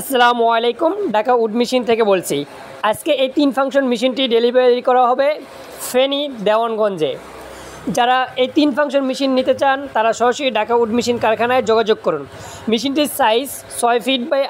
আসসালামু আলাইকুম Dhaka would machine থেকে বলছি আজকে এই তিন ফাংশন মেশিনটি ডেলিভারি করা হবে ফেনি দেওয়ানগঞ্জে যারা এই তিন ফাংশন মেশিন নিতে চান তারা সরাসরি ঢাকা উড মেশিন কারখানায় যোগাযোগ করুন মেশিনটির সাইজ ছয় ফিট বাই